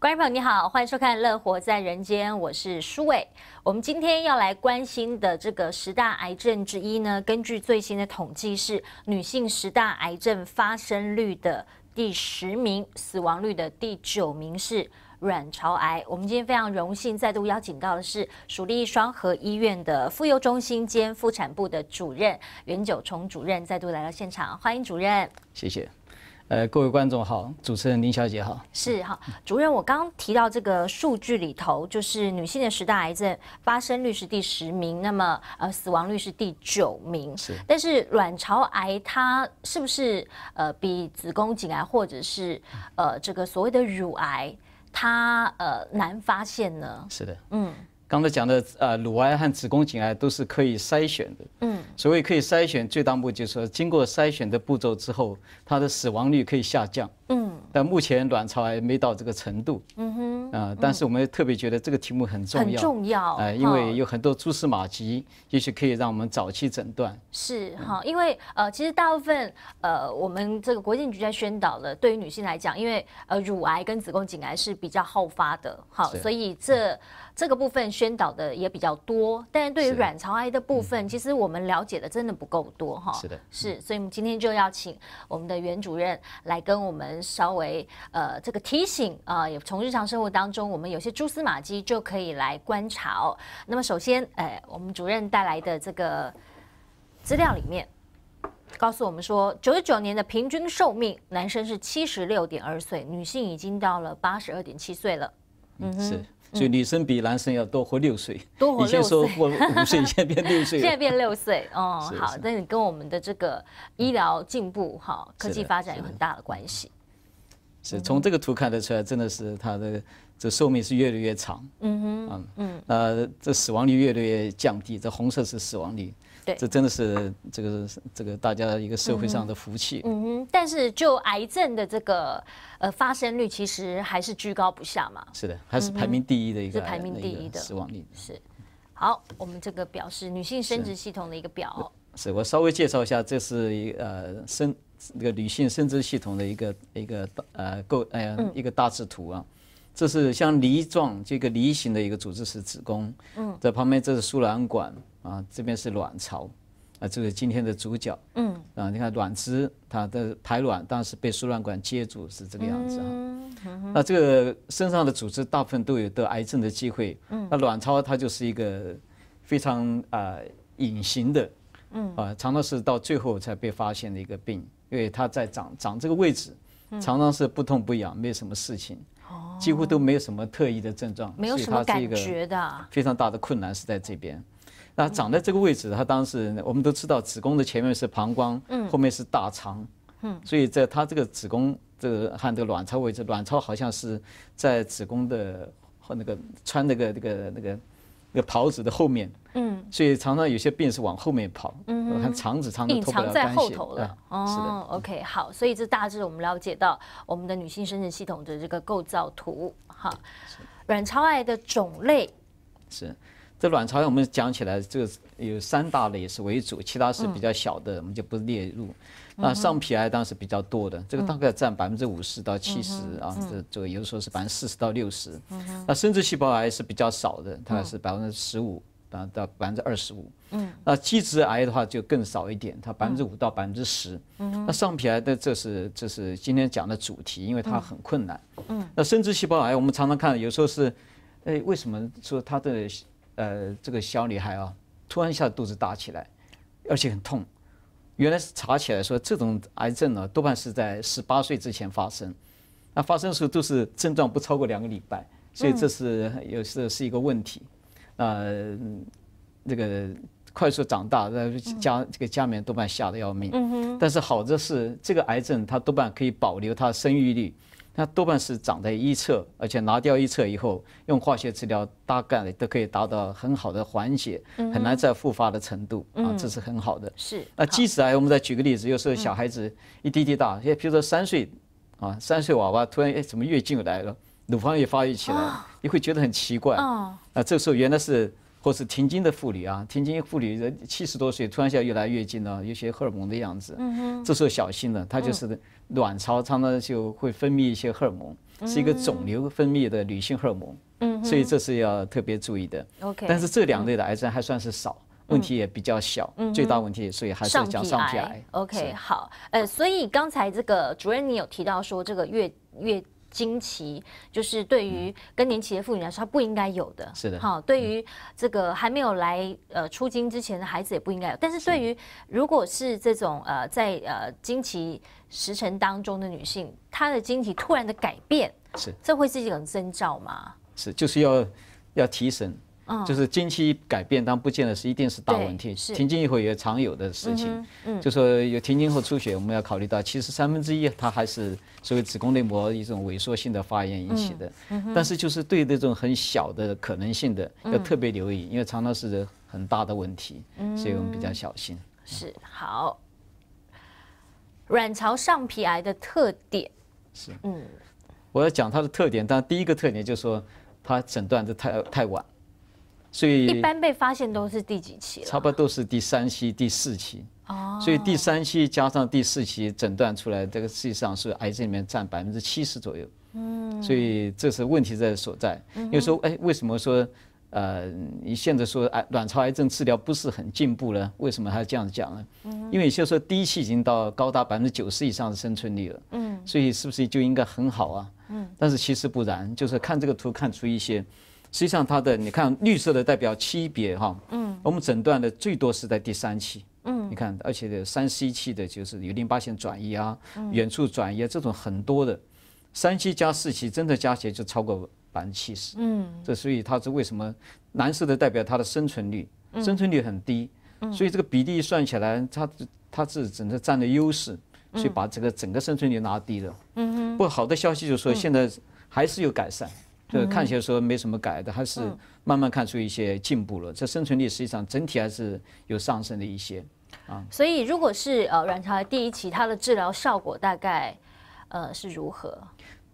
观众朋友你好，欢迎收看《乐活在人间》，我是舒伟。我们今天要来关心的这个十大癌症之一呢，根据最新的统计是女性十大癌症发生率的第十名、死亡率的第九名是卵巢癌。我们今天非常荣幸再度邀请到的是属立双和医院的妇幼中心兼妇产部的主任袁九重主任再度来到现场，欢迎主任。谢谢。呃，各位观众好，主持人林小姐好，是哈，主任，我刚提到这个数据里头，就是女性的十大癌症发生率是第十名，那么呃死亡率是第九名，是。但是卵巢癌它是不是呃比子宫颈癌或者是呃这个所谓的乳癌它呃难发现呢？是的，嗯。刚才讲的呃，乳癌和子宫颈癌都是可以筛选的。嗯，所谓可以筛选，最大目的说，经过筛选的步骤之后，它的死亡率可以下降。嗯，但目前卵巢癌没到这个程度。嗯哼。啊，但是我们特别觉得这个题目很重要。很重要。哎，因为有很多蛛丝马迹，也许可以让我们早期诊断。是哈，因为呃，其实大部分呃，我们这个国健局在宣导了，对于女性来讲，因为呃，乳癌跟子宫颈癌是比较好发的，好，所以这。这个部分宣导的也比较多，但是对于卵巢癌的部分，其实我们了解的真的不够多哈。是的，是，所以我们今天就要请我们的袁主任来跟我们稍微呃这个提醒啊，也从日常生活当中，我们有些蛛丝马迹就可以来观察。哦。那么首先，哎，我们主任带来的这个资料里面，告诉我们说，九十九年的平均寿命，男生是七十六点二岁，女性已经到了八十二点七岁了。嗯，是。所以女生比男生要多活六岁，多活六岁。以前说过五岁，现在变六岁。现在变六岁，哦，好，那你跟我们的这个医疗进步、哈科技发展有很大的关系。是从这个图看得出来，真的是它的这寿命是越来越长。嗯哼，嗯嗯，呃，这死亡率越来越降低，这红色是死亡率。这真的是这个这个大家一个社会上的福气。嗯哼，但是就癌症的这个呃发生率，其实还是居高不下嘛。是的，还是排名第一的一个。是排名第一的死亡率。是，好，我们这个表是女性生殖系统的一个表。是我稍微介绍一下，这是一呃生那个女性生殖系统的一个一个呃构哎呀一个大致图啊。这是像梨状，这个梨形的一个组织是子宫。嗯，在旁边这是输卵管。啊，这边是卵巢，啊，这是今天的主角。嗯。啊，你看卵子它的排卵，当时被输卵管接住是这个样子啊。嗯嗯那这个身上的组织大部分都有得癌症的机会。嗯。那卵巢它就是一个非常啊隐形的，嗯啊，常常是到最后才被发现的一个病，因为它在长长这个位置，常常是不痛不痒，没什么事情，几乎都没有什么特异的症状，没有什么感觉的。非常大的困难是在这边。那长在这个位置，它当时我们都知道，子宫的前面是膀胱，嗯，后面是大肠，嗯，所以在它这个子宫这个和这个卵巢位置，卵巢好像是在子宫的和那个穿那个那个那个那个袍子的后面，嗯，所以常常有些病是往后面跑，嗯，看肠子、肠子隐藏在后头了，哦，是的，OK，好，所以这大致我们了解到我们的女性生殖系统的这个构造图，哈，卵巢癌的种类是。这卵巢我们讲起来，这个有三大类是为主，其他是比较小的，我们就不列入。那上皮癌当时比较多的，这个大概占百分之五十到七十啊，这这个有时候是百分之四十到六十。那生殖细胞癌是比较少的，它是百分之十五到百分之二十五。嗯。那基质癌的话就更少一点，它百分之五到百分之十。嗯。那上皮癌的这是这是今天讲的主题，因为它很困难。嗯。那生殖细胞癌我们常常看，有时候是，哎，为什么说它的？呃，这个小女孩啊，突然一下肚子大起来，而且很痛。原来是查起来说，这种癌症呢，多半是在十八岁之前发生。那发生的时候都是症状不超过两个礼拜，所以这是有时候是一个问题。呃、这个快速长大，家这个家里面多半吓得要命。嗯但是好的是，这个癌症它多半可以保留它生育率。那多半是长在一侧，而且拿掉一侧以后，用化学治疗大概都可以达到很好的缓解，很难再复发的程度啊，这是很好的。是那即使啊，我们再举个例子，有时候小孩子一滴滴大，也比如说三岁，啊，三岁娃娃突然哎怎么月经来了，乳房也发育起来，你会觉得很奇怪啊。那这时候原来是或是停经的妇女啊，停经妇女人七十多岁突然下又来月经了，有些荷尔蒙的样子，这时候小心了，她就是。卵巢常常就会分泌一些荷尔蒙，是一个肿瘤分泌的女性荷尔蒙，嗯，所以这是要特别注意的。OK，但是这两类的癌症还算是少，问题也比较小，最大问题所以还是讲上皮癌。OK，好，呃，所以刚才这个主任你有提到说，这个月月经期就是对于更年期的妇女来说，她不应该有的，是的。好，对于这个还没有来呃出经之前的孩子也不应该有，但是对于如果是这种呃在呃经期。时辰当中的女性，她的晶体突然的改变，是这会是一种征兆吗？是，就是要要提神，就是经期一改变，但不见得是一定是大问题，停经以后也常有的事情。嗯就说有停经后出血，我们要考虑到，其实三分之一它还是所谓子宫内膜一种萎缩性的发炎引起的，但是就是对那种很小的可能性的要特别留意，因为常常是很大的问题，所以我们比较小心。是好。卵巢上皮癌的特点是，嗯，我要讲它的特点，但第一个特点就是说，它诊断的太太晚，所以一般被发现都是第几期了？差不多都是第三期、第四期哦，所以第三期加上第四期诊断出来，这个实际上是癌症里面占百分之七十左右，嗯，所以这是问题在所在。又说，哎，为什么说？呃，你现在说癌卵巢癌症治疗不是很进步了？为什么还要这样讲呢？嗯，因为有些说第一期已经到高达百分之九十以上的生存率了。嗯，所以是不是就应该很好啊？嗯，但是其实不然，就是看这个图看出一些，实际上它的你看绿色的代表区别哈。嗯，我们诊断的最多是在第三期。嗯，你看，而且三 C 期的就是有淋巴腺转移啊、远处转移啊，这种很多的，三期加四期真的加起来就超过。百分之七十，嗯，这所以它是为什么男色的代表它的生存率，生存率很低，所以这个比例算起来，它它是整个占的优势，所以把这个整个生存率拉低了。嗯嗯。不好的消息就是说现在还是有改善，就看起来说没什么改的，还是慢慢看出一些进步了。这生存率实际上整体还是有上升的一些。啊，所以如果是呃卵巢第一期，它的治疗效果大概呃是如何？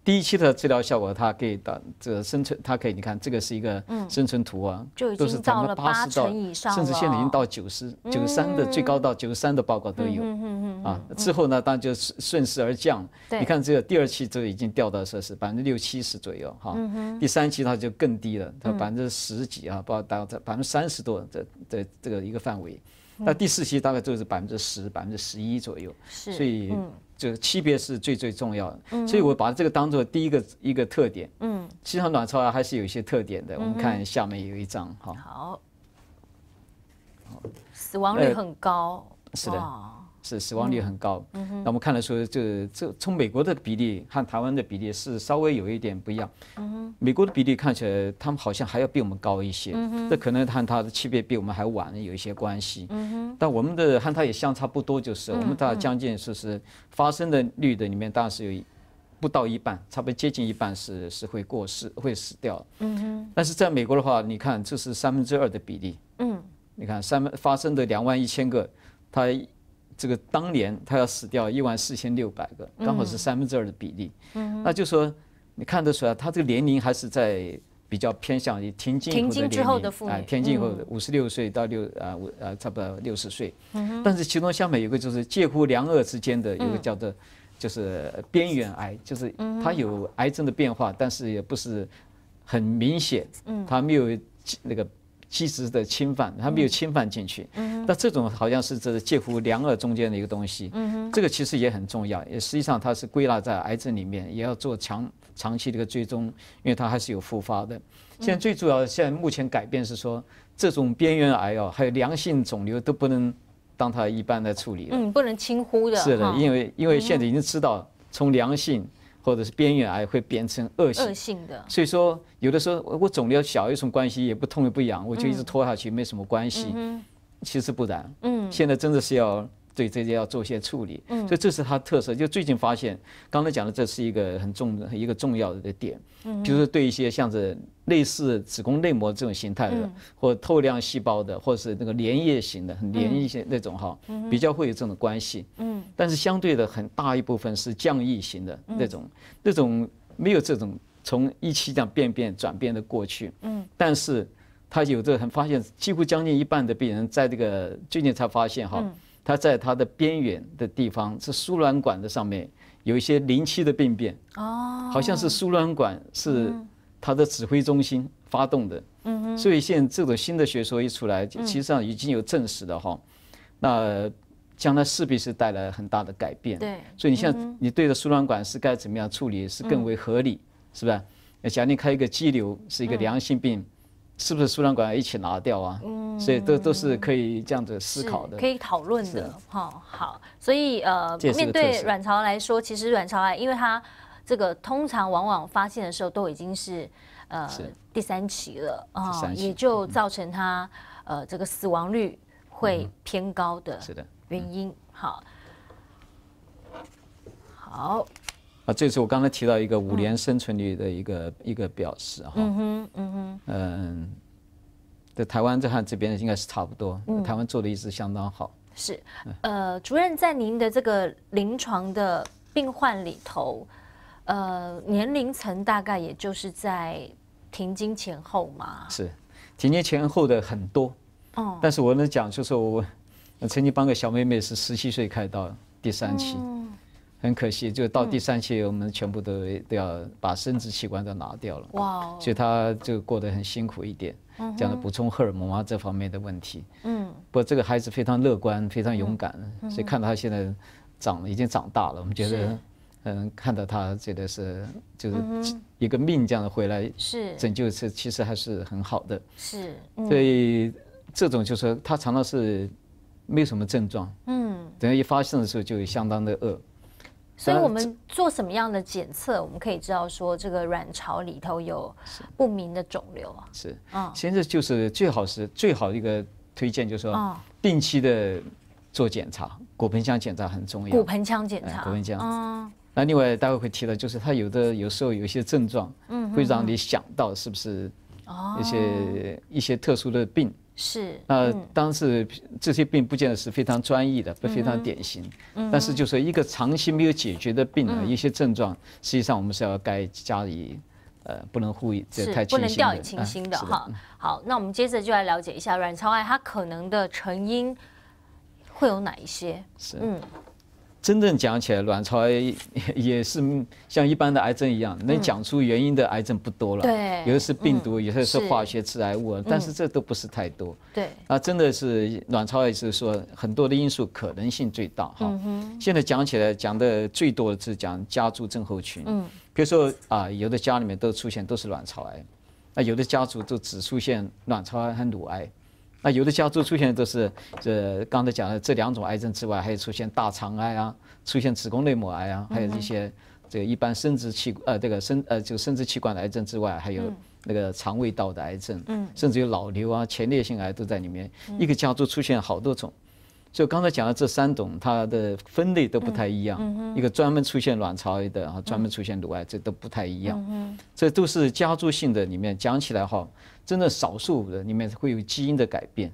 第一期的治疗效果，它可以到这个生存，它可以，你看这个是一个生存图啊，就已经到了八十到甚至现在已经到九十、九十三的最高到九十三的报告都有。嗯嗯嗯。啊，之后呢，当然就顺势而降你看这个第二期就已经掉到说是百分之六七十左右哈。嗯。第三期它就更低了，它百分之十几啊，包括达在百分之三十多的的这个一个范围。嗯。那第四期大概就是百分之十、百分之十一左右。是。所以。就个区别是最最重要的，所以我把这个当做第一个一个特点。嗯，其实卵巢癌还是有一些特点的，我们看下面有一张哈。好。死亡率很高。是的。是死亡率很高，那我们看来说，就这从美国的比例和台湾的比例是稍微有一点不一样。美国的比例看起来，他们好像还要比我们高一些。这可能和它的区别比我们还晚有一些关系。但我们的和它也相差不多，就是我们大概将近说是发生的率的里面大概是有不到一半，差不多接近一半是是会过世会死掉。但是在美国的话，你看这是三分之二的比例。你看三发生的两万一千个，它。这个当年他要死掉一万四千六百个，刚好是三分之二的比例。嗯，那就说你看得出来，他这个年龄还是在比较偏向于停经后的妇女啊，停经后五十六岁到六啊五啊差不多六十岁。嗯但是其中下面有个就是介乎两恶之间的有个叫做就是边缘癌，就是它有癌症的变化，但是也不是很明显。嗯。它没有那个。基质的侵犯，它没有侵犯进去。嗯，那这种好像是这介乎两耳中间的一个东西。嗯，这个其实也很重要，也实际上它是归纳在癌症里面，也要做强长期的一个追踪，因为它还是有复发的。现在最主要的，现在目前改变是说，这种边缘癌哦，还有良性肿瘤都不能当它一般的处理了。嗯，不能轻忽的。是的，因为因为现在已经知道，从良性。或者是边缘癌会变成恶性，恶性的。所以说，有的时候我肿瘤小，有什么关系？也不痛也不痒，我就一直拖下去，没什么关系。其实不然，嗯，现在真的是要。对，这些要做一些处理，嗯，所以这是它特色。就最近发现，刚才讲的这是一个很重、一个重要的点，嗯，比如说对一些像是类似子宫内膜这种形态的，或透亮细胞的，或者是那个粘液型的、很粘一些那种哈，比较会有这种关系，嗯，但是相对的很大一部分是降液型的那种，那种没有这种从一期样变变转变的过去，嗯，但是他有这个很发现，几乎将近一半的病人在这个最近才发现哈。它在它的边缘的地方是输卵管的上面有一些临期的病变哦，好像是输卵管是它的指挥中心发动的，嗯，所以现在这种新的学说一出来，其实上已经有证实了哈，那将来势必是带来很大的改变，对，所以你像你对着输卵管是该怎么样处理是更为合理，是吧？假如你开一个肌瘤是一个良性病。是不是输卵管一起拿掉啊？嗯，所以都都是可以这样子思考的，可以讨论的。哈，好，所以呃，面对卵巢来说，其实卵巢癌因为它这个通常往往发现的时候都已经是呃第三期了啊，也就造成它呃这个死亡率会偏高的原因。好，好。啊，这次我刚才提到一个五年生存率的一个一个表示，哈，嗯哼，嗯哼，嗯，在台湾这和这边应该是差不多，台湾做的一直相当好。是，呃，主任，在您的这个临床的病患里头，呃，年龄层大概也就是在停经前后嘛？是，停经前后的很多，哦，但是我能讲就是我曾经帮个小妹妹是十七岁开刀第三期。很可惜，就到第三期，我们全部都都要把生殖器官都拿掉了。哇！所以他就过得很辛苦一点，这样的补充荷尔蒙啊这方面的问题。嗯。不过这个孩子非常乐观，非常勇敢，所以看到他现在长已经长大了，我们觉得，嗯，看到他觉得是就是一个命这样的回来，是拯救是其实还是很好的。是。所以这种就是他常常是没有什么症状，嗯，等一发生的时候就相当的恶。所以我们做什么样的检测，我们可以知道说这个卵巢里头有不明的肿瘤啊。是，嗯，现在就是最好是最好的一个推荐，就是说定期的做检查，骨盆腔检查很重要。骨盆腔检查，骨盆腔。啊，那另外待会会提到，就是他有的有时候有一些症状，嗯，会让你想到是不是一些一些特殊的病。是呃、当时这些病不见得是非常专一的，不非常典型，但是就是一个长期没有解决的病，一些症状，实际上我们是要该加以，呃，不能忽以太不能掉以轻心的哈。好，那我们接着就来了解一下卵巢癌它可能的成因会有哪一些？嗯。真正讲起来，卵巢 也是像一般的癌症一样，能讲出原因的癌症不多了。对，有的是病毒，有的是化学致癌物，但是这都不是太多。对，啊，真的是卵巢也是说很多的因素可能性最大哈。现在讲起来讲的最多的是讲家族症候群。嗯。比如说啊，有的家里面都出现都是卵巢癌，那有的家族都只出现卵巢癌和乳癌。那有的家族出现的都是这刚才讲的这两种癌症之外，还有出现大肠癌啊，出现子宫内膜癌啊，还有一些这个一般生殖器呃这个生呃就生殖器官的癌症之外，还有那个肠胃道的癌症，甚至有脑瘤啊、前列腺癌都在里面。一个家族出现好多种。所以刚才讲的这三种，它的分类都不太一样。一个专门出现卵巢癌的，后专门出现乳癌，这都不太一样。这都是家族性的，里面讲起来哈，真的少数的里面会有基因的改变。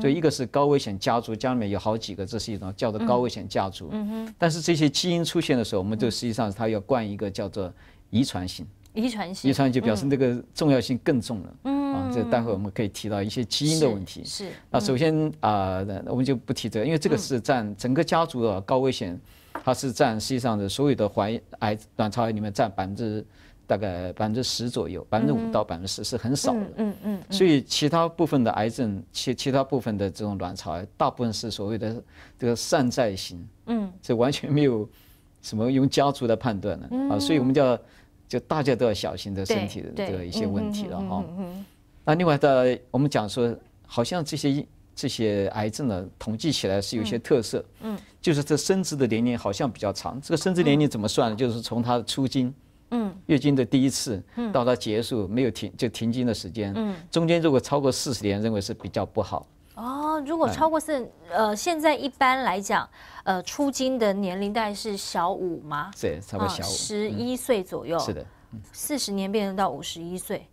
所以一个是高危险家族，家里面有好几个，这是一种叫做高危险家族。但是这些基因出现的时候，我们就实际上它要冠一个叫做遗传性。遗传性，遗传就表示那个重要性更重了。嗯，啊，这待会我们可以提到一些基因的问题。是，那首先啊，我们就不提这个，因为这个是占整个家族的高危险，它是占实际上的所有的怀癌卵巢癌里面占百分之大概百分之十左右，百分之五到百分之十是很少的。嗯嗯。所以其他部分的癌症，其其他部分的这种卵巢癌，大部分是所谓的这个善在型。嗯。这完全没有什么用家族来判断的。嗯。啊，所以我们叫。就大家都要小心的身体的这个一些问题了哈。那另外的，我们讲说，好像这些这些癌症呢，统计起来是有些特色。嗯，就是这生殖的年龄好像比较长。这个生殖年龄怎么算呢？就是从他的初经，嗯，月经的第一次，嗯，到他结束没有停就停经的时间，嗯，中间如果超过四十年，认为是比较不好。如果超过四，呃，现在一般来讲，呃，出金的年龄大概是小五吗？对，差不多小五，十一岁左右。是的，四十年变成到五十一岁。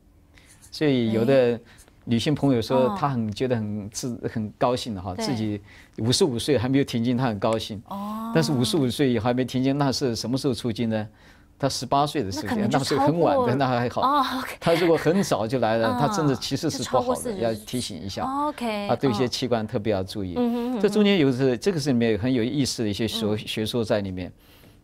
所以有的女性朋友说，她很觉得很自很高兴的哈，自己五十五岁还没有停经，她很高兴。哦。但是五十五岁也还没停经，那是什么时候出金呢？他十八岁的时间，那是很晚的，那还好。哦，他如果很早就来了，他甚至其实是不好的，要提醒一下。OK。啊，对一些器官特别要注意。这中间有是这个是里面很有意思的一些学学说在里面，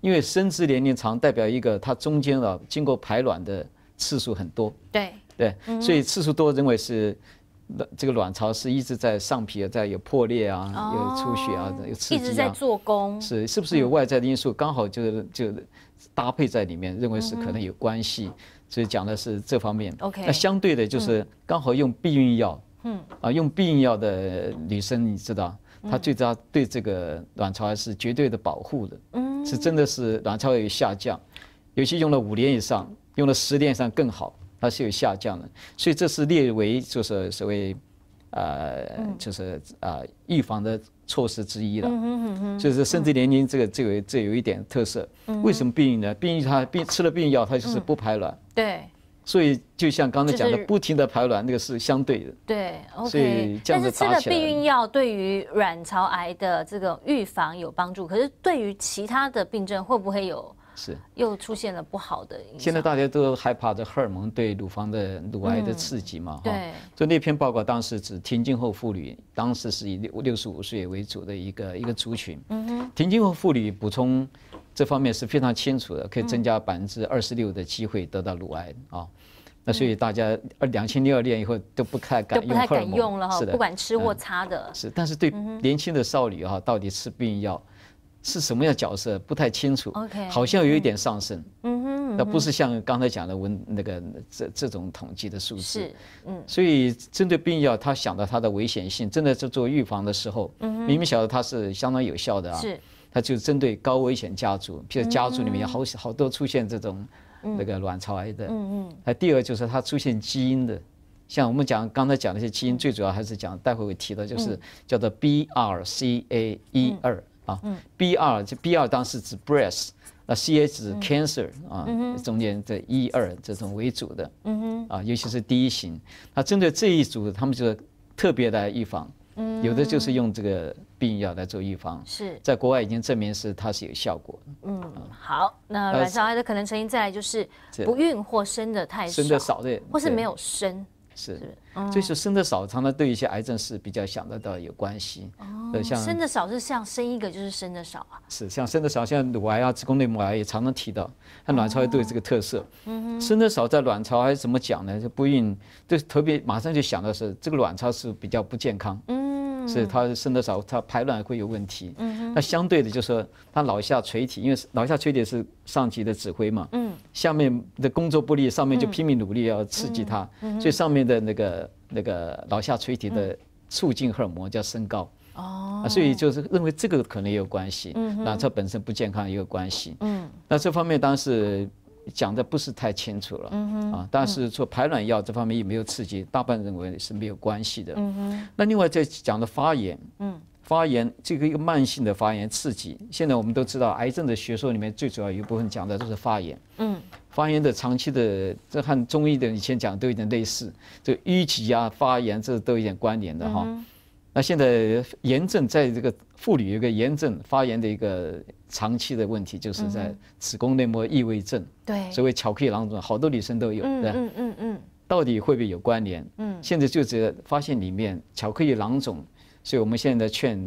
因为生殖年龄长代表一个它中间啊经过排卵的次数很多。对。对。所以次数多认为是，这个卵巢是一直在上皮在有破裂啊，有出血啊，有刺激啊。一直在做工。是是不是有外在的因素刚好就就。搭配在里面，认为是可能有关系，所以讲的是这方面。OK，那相对的就是刚好用避孕药，嗯，啊，用避孕药的女生，你知道，她最早对这个卵巢是绝对的保护的，嗯，是真的是卵巢有下降，尤其用了五年以上，用了十年以上更好，它是有下降的，所以这是列为就是所谓。呃，就是啊，预防的措施之一了。嗯嗯嗯就是甚至年龄这个这个这有一点特色。嗯，为什么避孕呢？避孕它，避孕吃了避孕药，它就是不排卵。对。所以就像刚才讲的，不停的排卵，那个是相对的。对，OK。但是这了避孕药对于卵巢癌的这个预防有帮助，可是对于其他的病症会不会有？是，又出现了不好的影响。现在大家都害怕这荷尔蒙对乳房的乳癌的刺激嘛？对。就那篇报告，当时指停经后妇女，当时是以六六十五岁为主的一个一个族群。嗯哼。停经后妇女补充这方面是非常清楚的，可以增加百分之二十六的机会得到乳癌啊。那所以大家二两千零二年以后都不太敢用荷尔蒙了，是的，不敢吃或擦的。是，但是对年轻的少女啊，到底吃避孕药？是什么样角色不太清楚，OK，好像有一点上升，嗯哼，那不是像刚才讲的文那个这这种统计的数字，是，嗯，所以针对病药，他想到它的危险性，真的是做预防的时候，嗯，明明晓得它是相当有效的啊，是，他就针对高危险家族，譬如家族里面好好多出现这种那个卵巢癌的，嗯嗯，那第二就是它出现基因的，像我们讲刚才讲那些基因，最主要还是讲，待会会提到，就是叫做 BRCA 一、二。啊，B 二就 B 二当时指 breast，那 C H 指 cancer 啊，中间这一二这种为主的，啊，尤其是第一型，那针对这一组，他们就是特别的预防，有的就是用这个避孕药来做预防，是在国外已经证明是它是有效果的。嗯，好，那卵巢癌的可能成因再来就是不孕或生的太少，生的少对，或是没有生。是所以说生的少，常常对一些癌症是比较想得到有关系。哦，像生的少是像生一个就是生的少啊。是像生的少，像乳癌啊、子宫内膜癌也常常提到，它卵巢也都有这个特色。嗯生的少在卵巢还怎么讲呢？就不孕，就特别马上就想到是这个卵巢是比较不健康。嗯。所以它生的少，它排卵会有问题。嗯，那相对的就是说，它脑下垂体，因为脑下垂体是上级的指挥嘛。嗯，下面的工作不力，上面就拼命努力要刺激它。嗯，所以上面的那个那个脑下垂体的促进荷尔蒙叫升高。哦，啊，所以就是认为这个可能也有关系。嗯，卵巢本身不健康也有关系。嗯，那这方面当时。讲的不是太清楚了，嗯啊，但是说排卵药这方面也没有刺激，大半认为是没有关系的，嗯那另外再讲的发炎，嗯，发炎这个一个慢性的发炎刺激，现在我们都知道，癌症的学说里面最主要一部分讲的都是发炎，嗯，发炎的长期的，这和中医的以前讲都有点类似，这淤积啊、发炎这都有点关联的哈。那现在炎症在这个妇女有个炎症发炎的一个。长期的问题就是在子宫内膜异位症，对，所谓巧克力囊肿，好多女生都有，对嗯嗯嗯，到底会不会有关联？嗯，现在就只发现里面巧克力囊肿，所以我们现在劝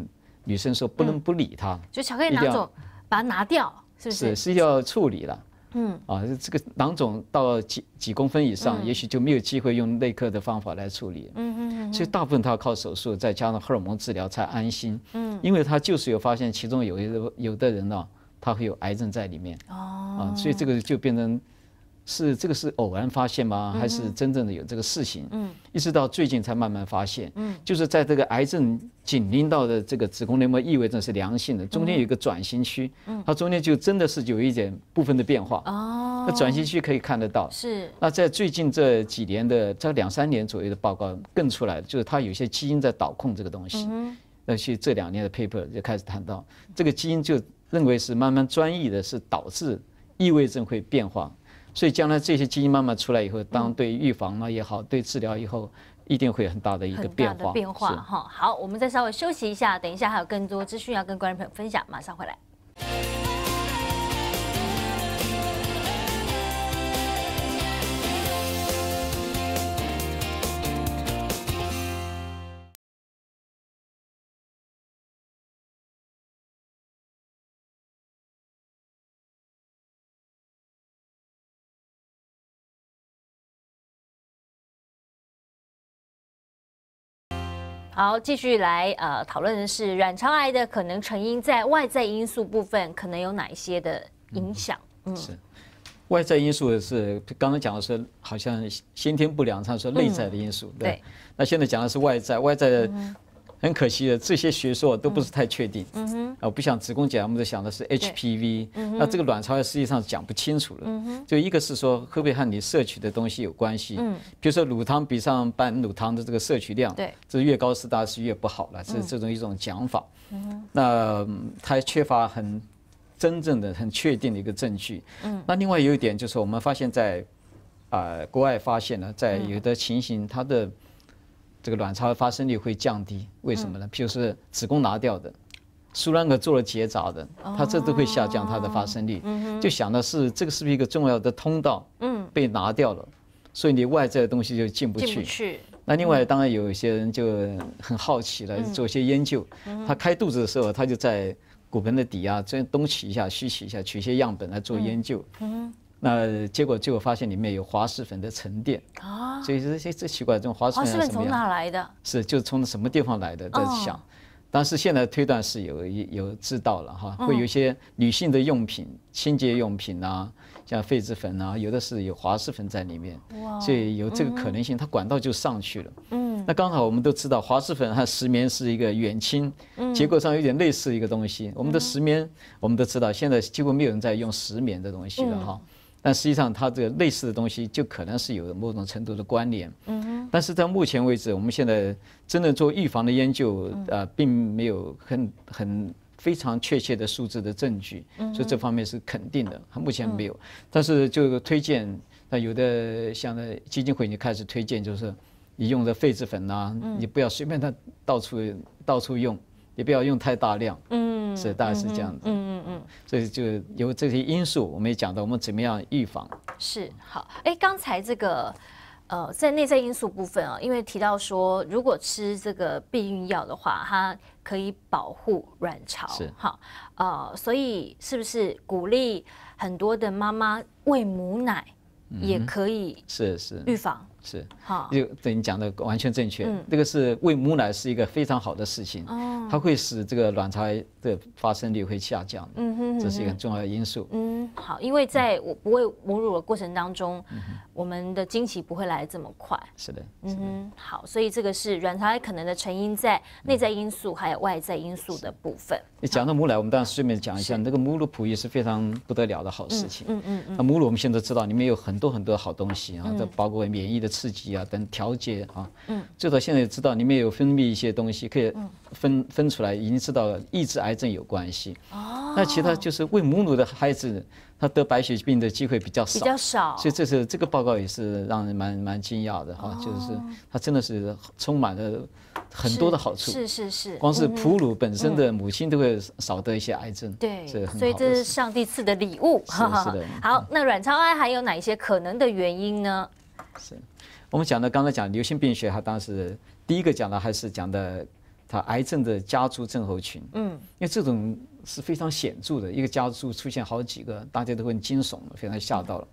女生说不能不理它，就巧克力囊肿把它拿掉，是不是？是是要处理了。嗯啊，这个囊肿到几几公分以上，也许就没有机会用内科的方法来处理。嗯嗯，所以大部分他要靠手术，再加上荷尔蒙治疗才安心。嗯，因为他就是有发现，其中有一个有的人呢，他会有癌症在里面。哦啊，所以这个就变成。是这个是偶然发现吗？还是真正的有这个事情？嗯，一直到最近才慢慢发现。嗯，就是在这个癌症紧邻到的这个子宫内膜异位症是良性的，中间有一个转型区，它中间就真的是有一点部分的变化。哦，那转型区可以看得到。是。那在最近这几年的这两三年左右的报告更出来，就是它有些基因在导控这个东西。嗯，那些这两年的 paper 就开始谈到这个基因，就认为是慢慢专一的，是导致异位症会变化。所以将来这些基因慢慢出来以后，当对预防呢也好，对治疗以后，一定会有很大的一个变化。变化哈，好，我们再稍微休息一下，等一下还有更多资讯要跟观众朋友分享，马上回来。好，继续来呃讨论的是卵巢癌的可能成因，在外在因素部分可能有哪一些的影响？嗯，是外在因素是刚才讲的是好像先天不良，他说内在的因素，对，那现在讲的是外在，外在。很可惜的，这些学说都不是太确定。嗯哼，啊，我不想子宫讲，我们都想的是 HPV。嗯那这个卵巢实际上讲不清楚了。嗯哼，就一个是说会不会和你摄取的东西有关系？嗯，比如说乳糖，比上半乳糖的这个摄取量。对，这越高是大是越不好了，是这种一种讲法。嗯哼，那它缺乏很真正的、很确定的一个证据。嗯，那另外有一点就是，我们发现，在啊国外发现呢，在有的情形，它的。这个卵巢的发生率会降低，为什么呢？譬如是子宫拿掉的，输卵管做了结扎的，它这都会下降它的发生率。就想到是这个是不是一个重要的通道？嗯，被拿掉了，所以你外在的东西就进不去。那另外当然有一些人就很好奇来做一些研究，他开肚子的时候，他就在骨盆的底啊，这东取一下，西取一下，取一些样本来做研究。嗯。那结果就发现里面有滑石粉的沉淀啊，所以这些这奇怪这种滑石粉从哪来的？是就从什么地方来的在想，但是现在推断是有有知道了哈，会有一些女性的用品、清洁用品啊，像痱子粉啊，有的是有滑石粉在里面，所以有这个可能性，它管道就上去了。嗯，那刚好我们都知道滑石粉和石棉是一个远亲，嗯，结构上有点类似一个东西。我们的石棉我们都知道，现在几乎没有人在用石棉的东西了哈。但实际上，它这个类似的东西就可能是有某种程度的关联。嗯，但是在目前为止，我们现在真的做预防的研究，啊，并没有很很非常确切的数字的证据。嗯，所以这方面是肯定的，目前没有。但是就推荐，那有的像基金会就开始推荐，就是你用的痱子粉呐，你不要随便它到处到处用。也不要用太大量，嗯，是大概是这样子，嗯嗯嗯，所以就由这些因素，我们也讲到我们怎么样预防。是好，哎，刚才这个，呃，在内在因素部分啊，因为提到说，如果吃这个避孕药的话，它可以保护卵巢，是好，呃，所以是不是鼓励很多的妈妈喂母奶也可以，是是预防。是好，就等于讲的完全正确。嗯，这个是喂母奶是一个非常好的事情，哦，它会使这个卵巢癌的发生率会下降。嗯哼，这是一个很重要的因素。嗯，好，因为在我不喂母乳的过程当中，我们的经期不会来这么快。是的。嗯哼，好，所以这个是卵巢癌可能的成因，在内在因素还有外在因素的部分。你讲到母奶，我们当然顺便讲一下，那个母乳哺育是非常不得了的好事情。嗯嗯嗯，那母乳我们现在知道里面有很多很多好东西，然后包括免疫的。刺激啊，等调节啊，嗯，最早现在知道里面有分泌一些东西可以分分出来，已经知道抑制癌症有关系。哦，那其他就是喂母乳的孩子，他得白血病的机会比较少，比较少。所以这是这个报告也是让人蛮蛮惊讶的哈，就是它真的是充满了很多的好处，是是是。光是哺乳本身的母亲都会少得一些癌症，对，所以这是上帝赐的礼物。是的。好，那卵巢癌还有哪一些可能的原因呢？是。我们讲的刚才讲流行病学，他当时第一个讲的还是讲的他癌症的家族症候群，嗯，因为这种是非常显著的，一个家族出现好几个，大家都会惊悚非常吓到了。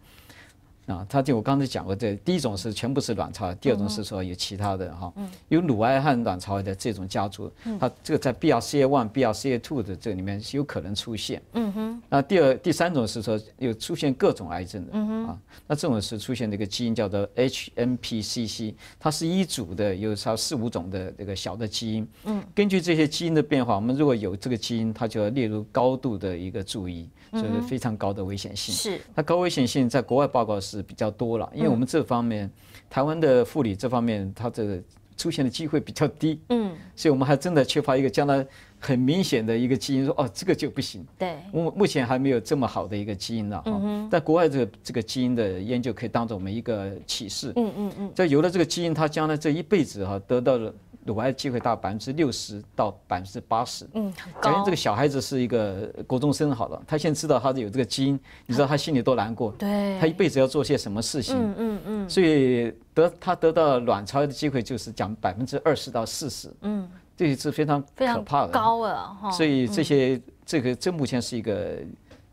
啊，他就我刚才讲过，这第一种是全部是卵巢，第二种是说有其他的哈，有乳癌和卵巢的这种家族，它这个在 b r c a one、b r c a two 的这里面是有可能出现。嗯哼。那第二、第三种是说有出现各种癌症的。嗯哼。啊，那这种是出现这个基因叫做 h m p c c 它是一组的，有差四五种的这个小的基因。嗯。根据这些基因的变化，我们如果有这个基因，它就要列入高度的一个注意，所以非常高的危险性。是。它高危险性在国外报告是。是比较多了，因为我们这方面，台湾的护理这方面，它这个出现的机会比较低，嗯，所以我们还真的缺乏一个将来很明显的一个基因，说哦这个就不行，对，目目前还没有这么好的一个基因了嗯但国外这个这个基因的研究可以当做我们一个启示，嗯嗯嗯，在有了这个基因，他将来这一辈子哈得到了。乳癌的机会大百分之六十到百分之八十，嗯，如这个小孩子是一个国中生好了，他现在知道他有这个基因，你知道他心里多难过，对，他一辈子要做些什么事情，嗯嗯嗯，所以得他得到卵巢的机会就是讲百分之二十到四十，嗯，这也是非常非常可怕的，高了哈，所以这些这个这目前是一个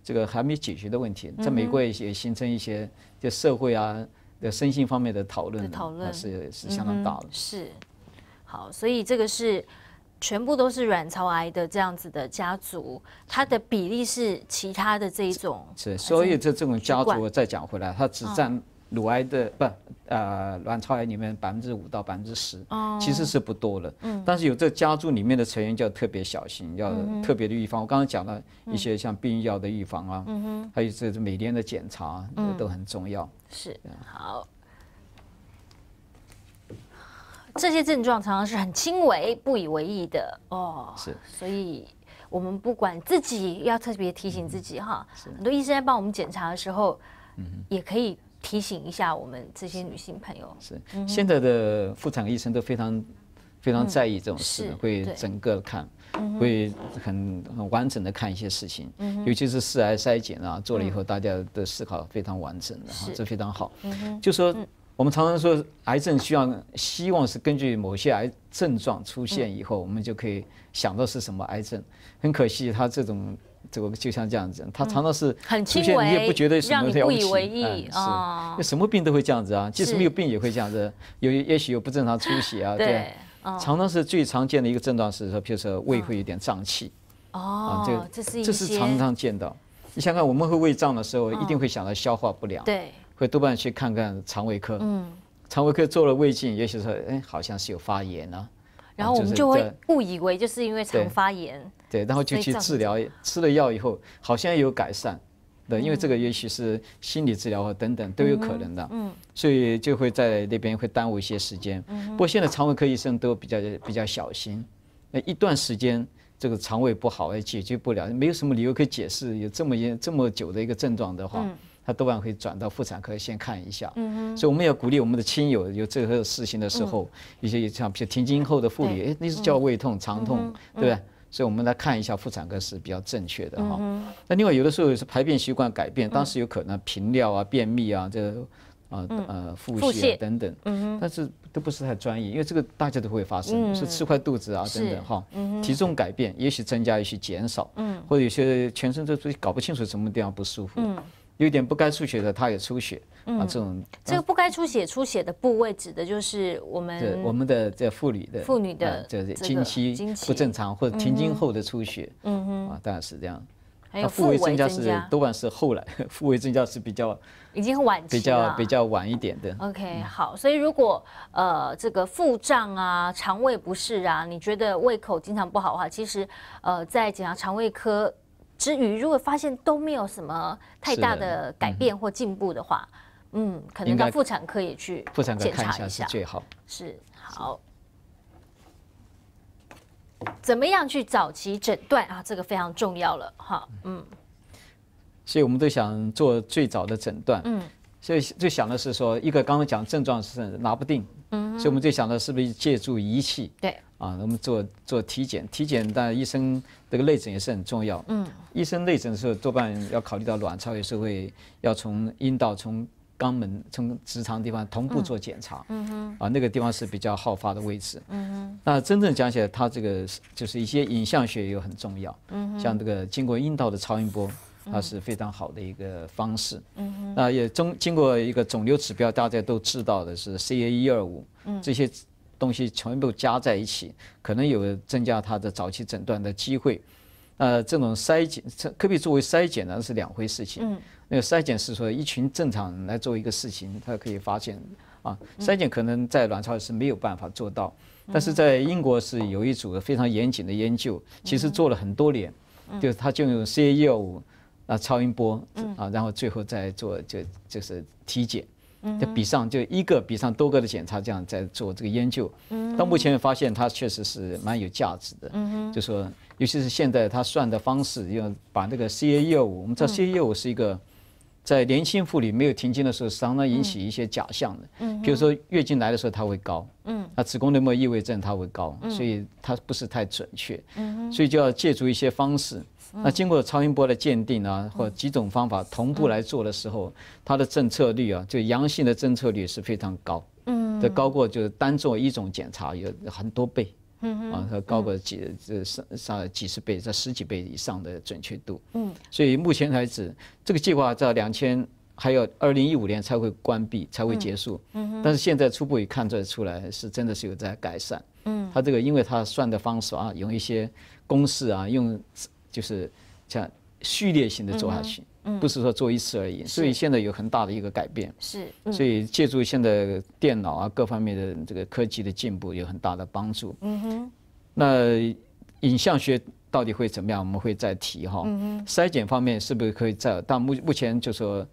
这个还没解决的问题，在美国也形成一些就社会啊的身心方面的讨论，讨论是是相当大的，是。好，所以这个是全部都是卵巢癌的这样子的家族，它的比例是其他的这一种。是，所以这这种家族再讲回来，它只占乳癌的不呃卵巢癌里面百分之五到百分之十，其实是不多了。嗯，但是有这家族里面的成员就要特别小心，要特别的预防。我刚才讲了一些像避孕药的预防啊，嗯哼，还有这每年的检查，嗯，都很重要。是，好。这些症状常常是很轻微、不以为意的哦，是，所以我们不管自己要特别提醒自己哈，很多医生在帮我们检查的时候，嗯，也可以提醒一下我们这些女性朋友。是，现在的妇产医生都非常非常在意这种事，会整个看，会很很完整的看一些事情，尤其是四癌筛检啊，做了以后大家的思考非常完整的，这非常好。就说。我们常常说癌症需要希望是根据某些癌症状出现以后，我们就可以想到是什么癌症。很可惜，他这种这个就像这样子，他常常是出现你也不觉得有什么要危险啊。是，什么病都会这样子啊，即使没有病也会这样子。有也许有不正常出血啊，对。常常是最常见的一个症状是说，比如说胃会有点胀气。哦，这这是这是常常见到。你想想，我们会胃胀的时候，一定会想到消化不良。对。会多半去看看肠胃科，嗯，肠胃科做了胃镜，也许说，哎，好像是有发炎啊，然后我们就会误以为就是因为肠发炎，对，然后就去治疗，吃了药以后好像有改善，对，因为这个也许是心理治疗啊等等都有可能的，嗯，所以就会在那边会耽误一些时间，嗯，不过现在肠胃科医生都比较比较小心，那一段时间这个肠胃不好也解决不了，没有什么理由可以解释有这么一这么久的一个症状的话。他多半会转到妇产科先看一下，所以我们要鼓励我们的亲友有这个事情的时候，一些像比如停经后的护理，哎，那是叫胃痛、肠痛，对不对？所以我们来看一下妇产科是比较正确的哈。那另外有的时候是排便习惯改变，当时有可能频尿啊、便秘啊，这啊呃，腹泻等等，但是都不是太专业，因为这个大家都会发生，是吃坏肚子啊等等哈。体重改变，也许增加也许减少，或者有些全身都搞不清楚什么地方不舒服。有点不该出血的，它也出血啊！这种这个不该出血出血的部位，指的就是我们我们的这妇女的妇女的是经期不正常或者停经后的出血，嗯哼啊，当然是这样。还有腹围增加是，多半是后来 腹围增加是比较已经晚期比较比较晚一点的。OK，好，所以如果呃这个腹胀啊、肠胃不适啊，你觉得胃口经常不好的话，其实呃在检查肠胃科。之余，如果发现都没有什么太大的改变或进步的话，嗯，可能到妇产科也去检查一下最好。是好，怎么样去早期诊断啊？这个非常重要了。哈。嗯，所以我们都想做最早的诊断。嗯，所以就想的是说，一个刚刚讲症状是拿不定。所以我们就想到是不是借助仪器？对啊，我们做做体检，体检但医生这个内诊也是很重要。嗯，医生内诊的时候多半要考虑到卵巢也是会要从阴道、从肛门、从直肠地方同步做检查。嗯嗯，啊，那个地方是比较好发的位置。嗯嗯，那真正讲起来，它这个就是一些影像学也很重要。嗯，像这个经过阴道的超音波。它是非常好的一个方式，嗯，那也中经过一个肿瘤指标，大家都知道的是 C A 一二五，这些东西全部加在一起，可能有增加它的早期诊断的机会。呃，这种筛检，这科比作为筛检呢是两回事情，嗯，那个筛检是说一群正常人来做一个事情，他可以发现，啊，筛检可能在卵巢是没有办法做到，但是在英国是有一组非常严谨的研究，其实做了很多年，就是他用 C A 一二五。啊，超音波啊，然后最后再做，就就是体检，就比上就一个比上多个的检查，这样再做这个研究。嗯，到目前发现它确实是蛮有价值的。嗯就说尤其是现在它算的方式，要把那个 C A 业务，我们知道 C A 业务是一个在年轻妇女没有停经的时候，常常引起一些假象的。嗯，比如说月经来的时候它会高。嗯，那子宫内膜异位症它会高，所以它不是太准确。嗯，所以就要借助一些方式。那经过超音波的鉴定啊，或几种方法同步来做的时候，它的政策率啊，就阳性的政策率是非常高，嗯，的高过就是单做一种检查有很多倍，嗯嗯，啊，高过几这上上几十倍，这十几倍以上的准确度，嗯，所以目前为止，这个计划在两千还有二零一五年才会关闭才会结束，嗯哼，但是现在初步也看得出来是真的是有在改善，嗯，他这个因为他算的方式啊，用一些公式啊，用。就是像序列性的做下去，不是说做一次而已。所以现在有很大的一个改变。是，所以借助现在电脑啊各方面的这个科技的进步，有很大的帮助。嗯哼。那影像学到底会怎么样？我们会再提哈。嗯哼。筛检方面是不是可以再？但目目前就说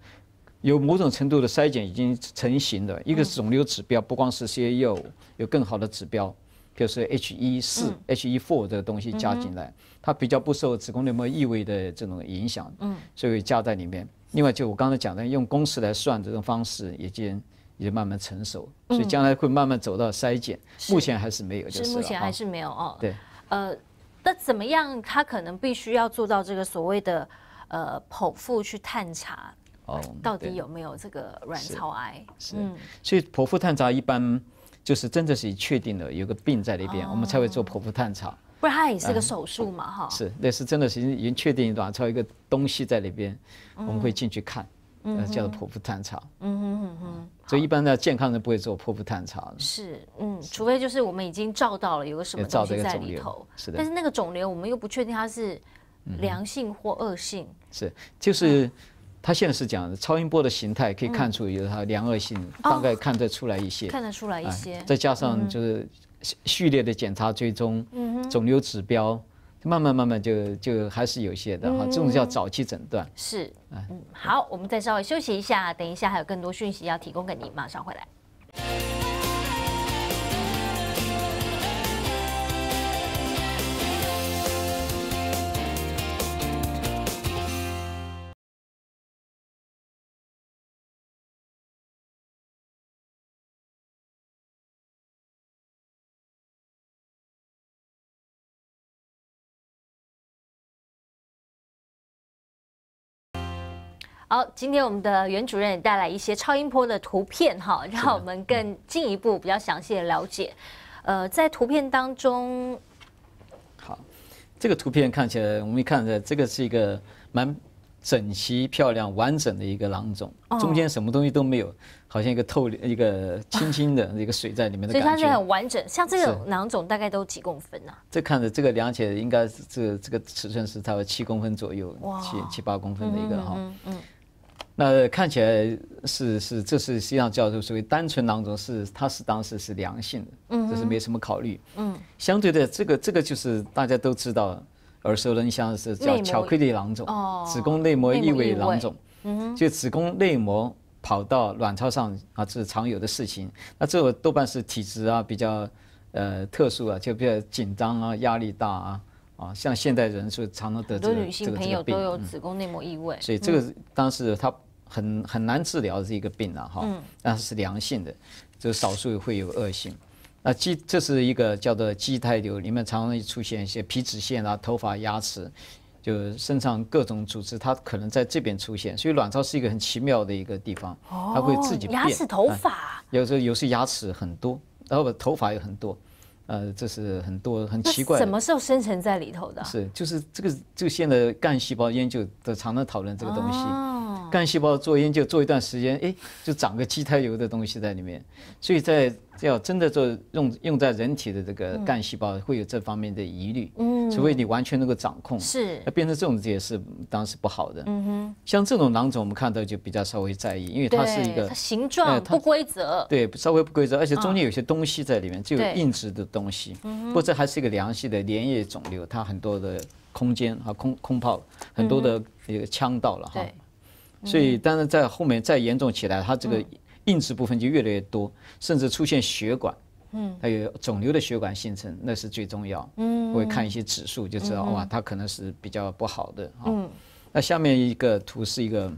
有某种程度的筛检已经成型的，一个是肿瘤指标，不光是 C A 幺有更好的指标。就是 H E 四、H E four 这东西加进来，它比较不受子宫内膜异位的这种影响，所以加在里面。另外，就我刚才讲的，用公式来算这种方式已经也慢慢成熟，所以将来会慢慢走到筛检。目前还是没有，就是目前还是没有哦。对，呃，那怎么样？他可能必须要做到这个所谓的呃剖腹去探查，到底有没有这个卵巢癌？是，所以剖腹探查一般。就是真的是确定了有个病在那边，我们才会做剖腹探查。不然它也是个手术嘛，哈。是，那是真的是已经确定卵巢一个东西在那边，我们会进去看，嗯，叫做剖腹探查。嗯哼嗯哼。所以一般的健康人不会做剖腹探查。是，嗯，除非就是我们已经照到了有个什么东西在里头，是的。但是那个肿瘤我们又不确定它是良性或恶性。是，就是。他现在是讲超音波的形态，可以看出有它良恶性，大概看得出来一些，看得出来一些。再加上就是序列的检查，追踪肿瘤指标，慢慢慢慢就就还是有些的哈。这种叫早期诊断。是嗯，好，我们再稍微休息一下，等一下还有更多讯息要提供给您，马上回来。好，今天我们的袁主任也带来一些超音波的图片哈，让我们更进一步比较详细的了解。呃，在图片当中，好，这个图片看起来，我们看着这个是一个蛮整齐、漂亮、完整的一个囊肿，中间什么东西都没有，好像一个透、一个清清的一个水在里面的感觉。所以它是很完整，像这种囊肿大概都几公分呢？这看着这个量起来，应该这这个尺寸是差不多七公分左右，七七八公分的一个哈。嗯嗯。那看起来是是，这是实际上叫做所谓单纯囊肿，是它是当时是良性的，嗯，这是没什么考虑，嗯，相对的这个这个就是大家都知道耳熟能详的是叫巧克力囊肿，子宫内膜异位囊肿，嗯，就子宫内膜跑到卵巢上啊，这是常有的事情，那这个多半是体质啊比较，呃，特殊啊，就比较紧张啊，压力大啊。啊，像现代人是常常得这个病，很女性朋友都有子宫内膜异位，所以这个当时它很很难治疗的这一个病了哈。嗯，但是是良性的，就少数会有恶性。那肌这是一个叫做肌态瘤，里面常常出现一些皮脂腺啊、头发、牙齿，就身上各种组织，它可能在这边出现。所以卵巢是一个很奇妙的一个地方，它会自己变。牙齿、头发，有时候有时牙齿很多，然后头发也很多。呃，这是很多很奇怪，什么时候生成在里头的？是，就是这个这个现在干细胞研究的常常讨论这个东西。干细胞做研究做一段时间，哎，就长个畸胎瘤的东西在里面，所以在要真的做用用在人体的这个干细胞会有这方面的疑虑，嗯，除非你完全能够掌控，是，那变成这种也是当时不好的，嗯哼，像这种囊肿我们看到就比较稍微在意，因为它是一个形状不规则，对，稍微不规则，而且中间有些东西在里面，就有硬质的东西，或者还是一个良性的粘液肿瘤，它很多的空间和空空泡，很多的一个腔道了哈。所以，当然在后面再严重起来，它这个硬质部分就越来越多，甚至出现血管，嗯，还有肿瘤的血管形成，那是最重要。嗯，会看一些指数就知道，哇，它可能是比较不好的。嗯，那下面一个图是一个。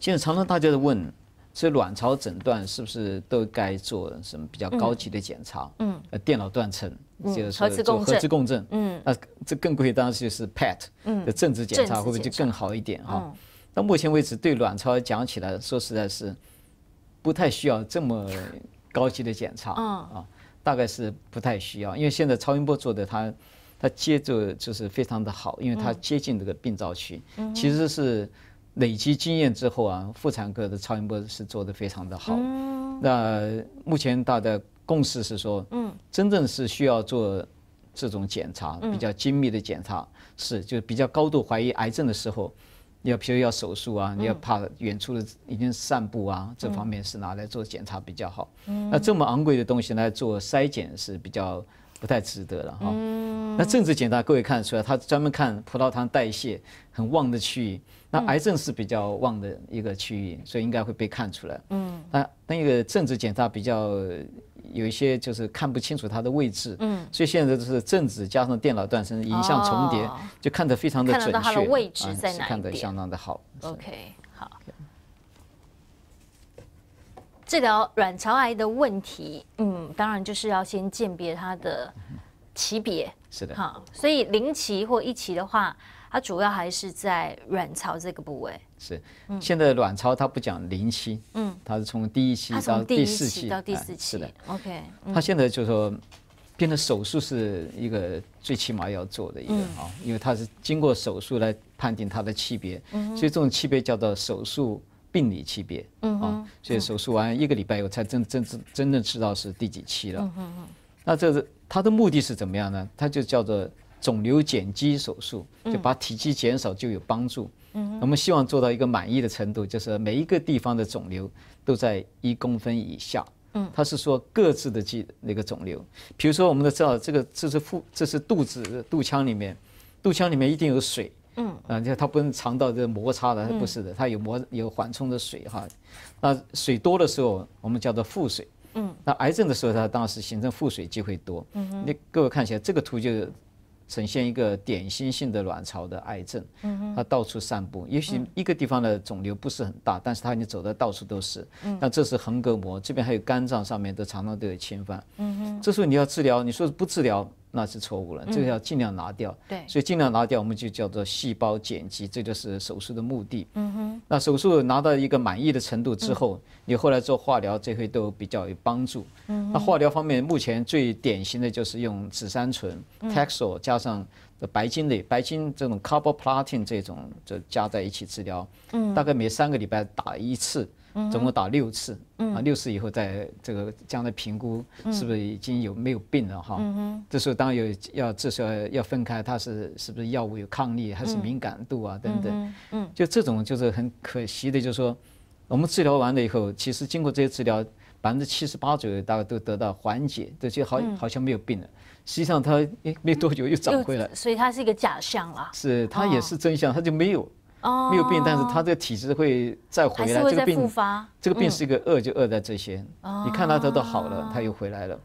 现在常常大家在问，所以卵巢诊断是不是都该做什么比较高级的检查？嗯，呃，电脑断层就是做核磁共振。嗯，那这更贵，当然就是 PET 的正治检查会不会就更好一点哈？到目前为止，对卵巢讲起来，说实在是不太需要这么高级的检查啊，大概是不太需要，因为现在超音波做的，它它接着就是非常的好，因为它接近这个病灶区。其实是累积经验之后啊，妇产科的超音波是做的非常的好。那目前大家共识是说，真正是需要做这种检查、比较精密的检查，是就是比较高度怀疑癌症的时候。你要譬如要手术啊，你要怕远处的已经散布啊，这方面是拿来做检查比较好。那这么昂贵的东西来做筛检是比较不太值得了哈。那政治检查各位看得出来，他专门看葡萄糖代谢很旺的区域，那癌症是比较旺的一个区域，所以应该会被看出来。那那个政治检查比较。有一些就是看不清楚它的位置，嗯，所以现在就是正子加上电脑断层影像重叠，就看得非常的准确，看到它的位置在哪看得相当的好。OK，好。治疗卵巢癌的问题，嗯，当然就是要先鉴别它的级别，是的。好，所以零期或一期的话。它主要还是在卵巢这个部位。是，现在卵巢它不讲零期，嗯，它是从第一期到第四期到第四期的。OK，它现在就说，变成手术是一个最起码要做的一个啊，因为它是经过手术来判定它的区别，所以这种区别叫做手术病理区别啊。所以手术完一个礼拜以后才真真正真正知道是第几期了。嗯嗯。那这是它的目的是怎么样呢？它就叫做。肿瘤减肌手术就把体积减少就有帮助。嗯，我们希望做到一个满意的程度，就是每一个地方的肿瘤都在一公分以下。嗯，它是说各自的肌那个肿瘤，比如说我们都知道这个这是腹这是肚子肚腔里面，肚腔里面一定有水。嗯，啊，就它不能肠道这摩擦的，它不是的，它有摩有缓冲的水哈。那水多的时候，我们叫做腹水。嗯，那癌症的时候，它当时形成腹水就会多。嗯那各位看起来这个图就。呈现一个典型性的卵巢的癌症，嗯它到处散布，也许一个地方的肿瘤不是很大，但是它已经走的到处都是，嗯，那这是横膈膜，这边还有肝脏上面的常常都有侵犯，嗯这时候你要治疗，你说不治疗？那是错误了，这个要尽量拿掉。对，所以尽量拿掉，我们就叫做细胞剪辑，这就是手术的目的。嗯哼。那手术拿到一个满意的程度之后，你后来做化疗这些都比较有帮助。嗯。那化疗方面，目前最典型的就是用紫杉醇、taxol 加上白金类、白金这种 carboplatin 这种就加在一起治疗。嗯。大概每三个礼拜打一次。总共打六次，啊，六次以后再这个将来评估是不是已经有没有病了哈？这时候当然有要至少要分开它是是不是药物有抗力还是敏感度啊等等。嗯就这种就是很可惜的，就是说我们治疗完了以后，其实经过这些治疗，百分之七十八左右大概都得到缓解，这些好好像没有病了。实际上他诶没多久又长回来，所以它是一个假象啦。是，它也是真相，它就没有。没有病，但是他这个体质会再回来。这个病复发，这个病是一个恶就恶在这些。你看他他都好了，他又回来了。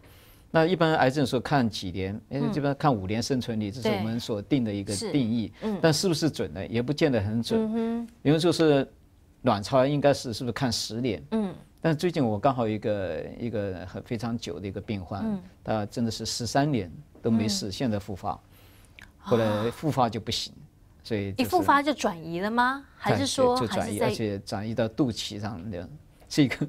那一般癌症说看几年，哎，基本上看五年生存率，这是我们所定的一个定义。嗯，但是不是准的，也不见得很准。因为就是卵巢应该是是不是看十年？嗯，但是最近我刚好一个一个很非常久的一个病患，他真的是十三年都没事，现在复发，后来复发就不行。所以、一复发就转移了吗？还是说？就转移，而且转移到肚脐上的 这个，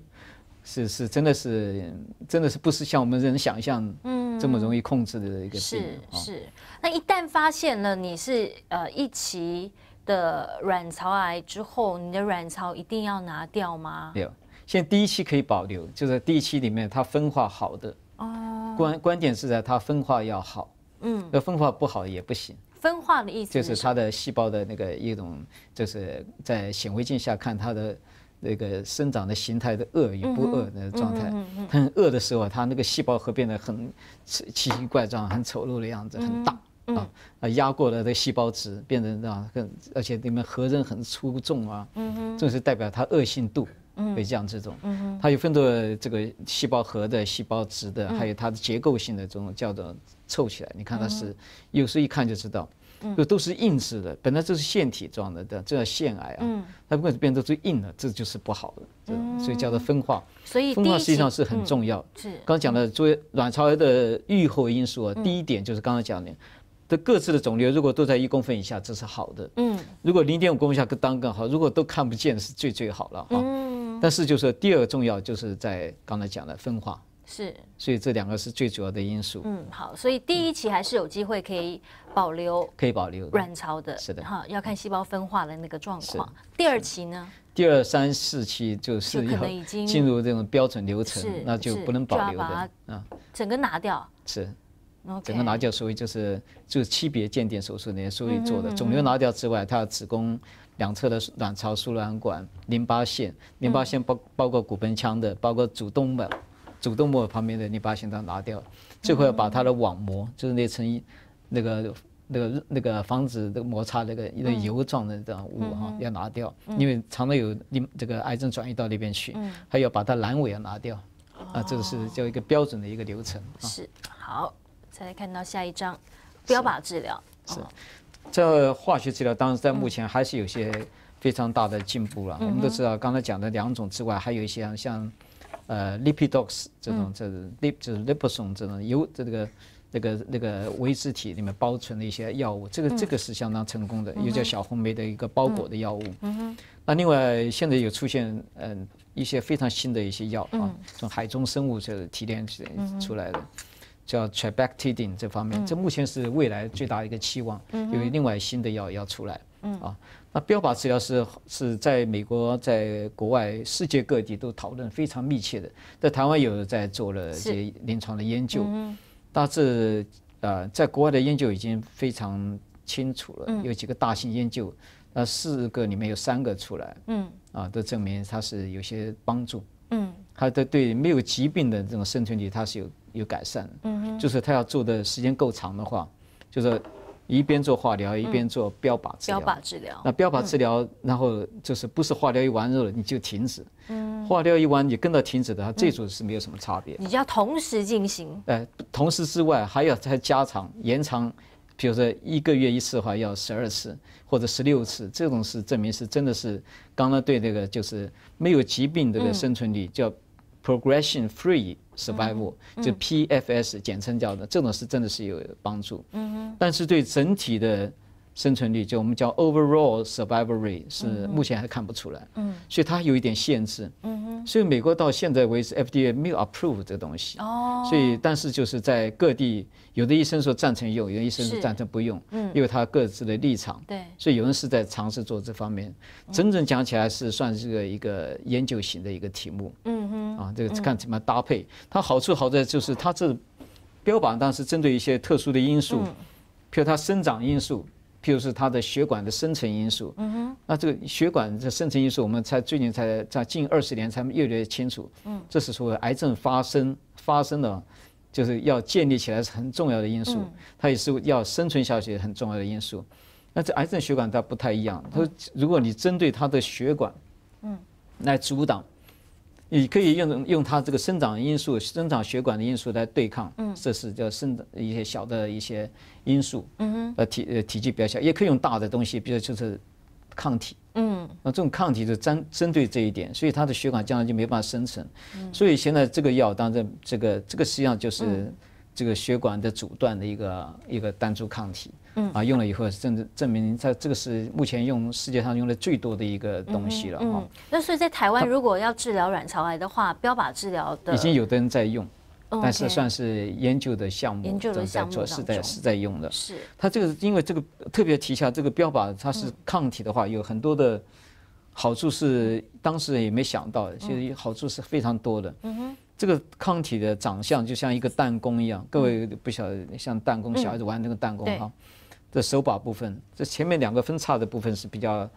是是真的是真的是不是像我们人想象嗯这么容易控制的一个病？是是，那一旦发现了你是呃一期的卵巢癌之后，你的卵巢一定要拿掉吗？没有，现在第一期可以保留，就在第一期里面它分化好的哦，关关键是在它分化要好，嗯，那分化不好也不行。分化的意思就是它的细胞的那个一种，就是在显微镜下看它的那个生长的形态的恶与不恶的状态。它很恶的时候它那个细胞核变得很奇形怪状，很丑陋的样子，很大啊啊，压过了的细胞质变得这样，更而且里面核仁很粗重啊，嗯嗯，这是代表它恶性度会降这种。嗯，它有分的这个细胞核的、细胞质的，还有它的结构性的这种叫做。凑起来，你看它是，有时候一看就知道，就都是硬质的，本来这是腺体状的，对这叫腺癌啊。嗯，它不管变得最硬了，这就是不好的，嗯、所以叫做分化。所以分化实际上是很重要。是。刚讲的作为卵巢癌的预后因素啊，第一点就是刚才讲的，这各自的肿瘤如果都在一公分以下，这是好的。嗯。如果零点五公分以下更当更好，如果都看不见是最最好了哈。嗯。但是就是第二个重要，就是在刚才讲的分化。是，所以这两个是最主要的因素。嗯，好，所以第一期还是有机会可以保留，可以保留卵巢的，是的，哈，要看细胞分化的那个状况。第二期呢？第二三四期就是要可能已经进入这种标准流程，那就不能保留的，啊，整个拿掉。是，整个拿掉，所以就是就是区别鉴定手术那些，所以做的肿瘤拿掉之外，它子宫两侧的卵巢、输卵管、淋巴腺、淋巴腺包包括骨盆腔的，包括主动脉。主动脉旁边的，你把心脏拿掉，最后要把它的网膜，就是那层，那个那个那个防止那个摩擦那个一个油状的这样物啊，要拿掉，因为常常有你这个癌症转移到那边去，还要把它阑尾要拿掉，啊，这个是叫一个标准的一个流程。是，好，再来看到下一张，标靶治疗。是，这化学治疗当然在目前还是有些非常大的进步了。我们都知道，刚才讲的两种之外，还有一些像。呃，lipidox 这种、这 lip 就是 liposome 这种由这个那个那个微脂体里面保存的一些药物，这个这个是相当成功的，又叫小红梅的一个包裹的药物。嗯那另外现在有出现嗯一些非常新的一些药啊，从海中生物这提炼出来的，叫 trabectedin 这方面，这目前是未来最大的一个期望，有另外新的药要出来。嗯。啊。那标靶治疗是是在美国，在国外世界各地都讨论非常密切的，在台湾有在做了些临床的研究，大致啊，在国外的研究已经非常清楚了，有几个大型研究，那四个里面有三个出来，啊都证明它是有些帮助，它的对没有疾病的这种生存率它是有有改善的，就是它要做的时间够长的话，就是。一边做化疗一边做标靶治疗，标靶治疗。那标靶治疗，然后就是不是化疗一完就了你就停止，化疗一完你跟着停止的。这组是没有什么差别。你要同时进行，呃，同时之外还要再加长延长，比如说一个月一次的话要十二次或者十六次，这种是证明是真的是刚刚对这个就是没有疾病这个生存率叫。Progression-free survival，就 PFS，简称叫的，这种是真的是有帮助。嗯哼，但是对整体的。生存率就我们叫 overall survival rate 是目前还看不出来，嗯，所以它有一点限制，嗯嗯，所以美国到现在为止 FDA 没有 approve 这个东西，哦，所以但是就是在各地有的医生说赞成用，有的医生说赞成不用，嗯，因为他各自的立场，对，所以有人是在尝试做这方面，真正讲起来是算是一个研究型的一个题目，嗯哼，啊，这个看怎么搭配，它好处好在就是它这标榜当时针对一些特殊的因素，比如它生长因素。譬如说，它的血管的生成因素，嗯哼，那这个血管的生成因素，我们才最近才在近二十年才越来越清楚，嗯，这是说癌症发生发生的，就是要建立起来是很重要的因素，它也是要生存下去很重要的因素。那这癌症血管它不太一样，它如果你针对它的血管，嗯，来阻挡。你可以用用它这个生长因素、生长血管的因素来对抗，嗯，这是叫生长一些小的一些因素，嗯哼，呃体呃体积比较小，也可以用大的东西，比如就是抗体，嗯，那这种抗体就针针对这一点，所以它的血管将来就没办法生成，所以现在这个药当中，这个这个实际上就是这个血管的阻断的一个一个单株抗体。啊，用了以后证证明在这个是目前用世界上用的最多的一个东西了哈。那所以在台湾如果要治疗卵巢癌的话，标靶治疗的已经有的人在用，但是算是研究的项目，研究的项目是在是在用的。是它这个因为这个特别提一下，这个标靶它是抗体的话，有很多的好处是当时也没想到，其实好处是非常多的。嗯哼，这个抗体的长相就像一个弹弓一样，各位不晓得像弹弓小孩子玩那个弹弓哈。这手把部分，这前面两个分叉的部分是比较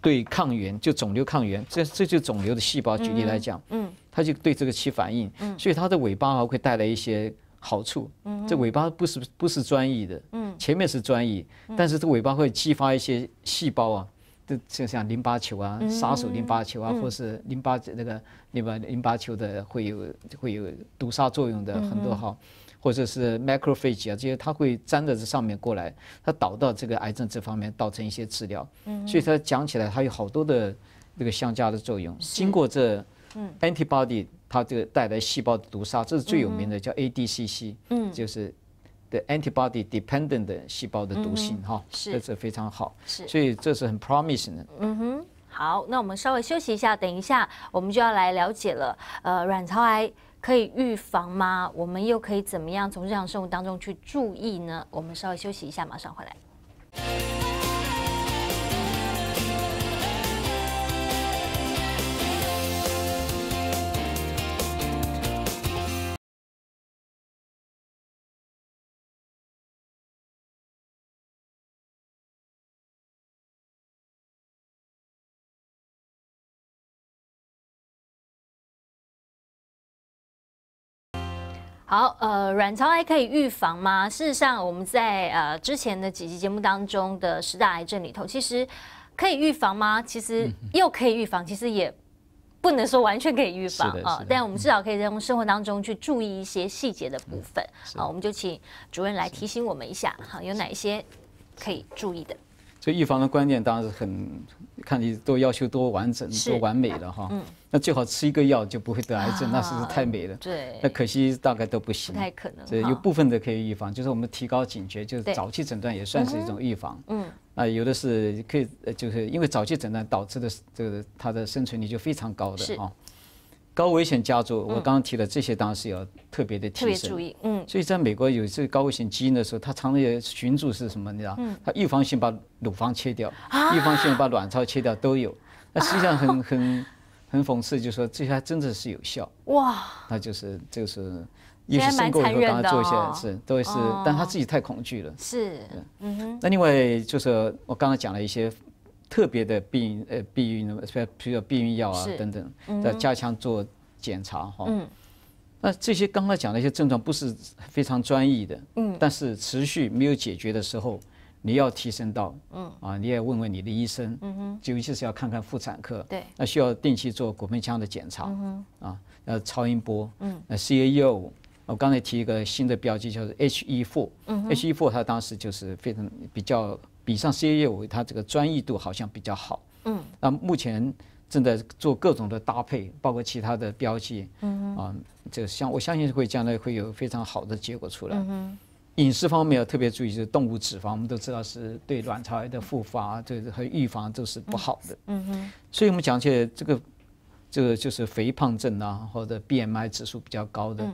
对抗原，就肿瘤抗原，这这就肿瘤的细胞举例来讲，嗯，它就对这个起反应，嗯，所以它的尾巴啊会带来一些好处，嗯，这尾巴不是不是专一的，嗯，前面是专一，但是这尾巴会激发一些细胞啊，就像淋巴球啊、杀手淋巴球啊，或是淋巴那个淋巴淋巴球的会有会有毒杀作用的很多哈。或者是 microphage 啊，这些它会粘在这上面过来，它导到这个癌症这方面，造成一些治疗。嗯，所以它讲起来它有好多的这个相加的作用。经过这嗯，antibody 它这个带来细胞的毒杀，这是最有名的，叫 ADCc，嗯，就是的 antibody dependent 细胞的毒性哈，是这是非常好，是，所以这是很 promising 的。嗯哼，好，那我们稍微休息一下，等一下我们就要来了解了，呃，卵巢癌。可以预防吗？我们又可以怎么样从日常生活当中去注意呢？我们稍微休息一下，马上回来。好，呃，卵巢癌可以预防吗？事实上，我们在呃之前的几集节目当中的十大癌症里头，其实可以预防吗？其实又可以预防，其实也不能说完全可以预防啊。但我们至少可以在生活当中去注意一些细节的部分好，我们就请主任来提醒我们一下，好，有哪一些可以注意的？所以预防的观念当然是很看你都要求多完整、多完美的哈。嗯。那最好吃一个药就不会得癌症，那是不是太美了？对。那可惜大概都不行。不太可能。对，有部分的可以预防，就是我们提高警觉，就是早期诊断也算是一种预防。嗯。啊，有的是可以，就是因为早期诊断导致的，这个它的生存率就非常高的啊。高危险家族，我刚刚提了这些，当然是要特别的提。升。嗯。所以，在美国有这个高危险基因的时候，它常常有群主是什么？你知道？它预防性把乳房切掉，预防性把卵巢切掉都有，那实际上很 很。很讽刺，就说这些还真的是有效哇！那就是就是医识生过以后，大他做一些是，都是，但他自己太恐惧了。是，嗯哼。那另外就是我刚刚讲了一些特别的避孕，呃，避孕，比如说避孕药啊等等，要加强做检查哈。嗯。那这些刚刚讲的一些症状不是非常专一的，嗯，但是持续没有解决的时候。你要提升到，嗯啊，你也问问你的医生，嗯哼，尤其是要看看妇产科，对，那需要定期做骨盆腔的检查，嗯啊，呃，超音波，嗯，呃 c a 五，我刚才提一个新的标记叫做 h e four，嗯 h e four 它当时就是非常比较比上 c a 五，它这个专业度好像比较好，嗯，那目前正在做各种的搭配，包括其他的标记，嗯啊，这相我相信会将来会有非常好的结果出来，嗯饮食方面要特别注意，就是动物脂肪，我们都知道是对卵巢癌的复发、这和预防都是不好的。嗯哼。所以，我们讲起来，这个这个就是肥胖症啊，或者 BMI 指数比较高的，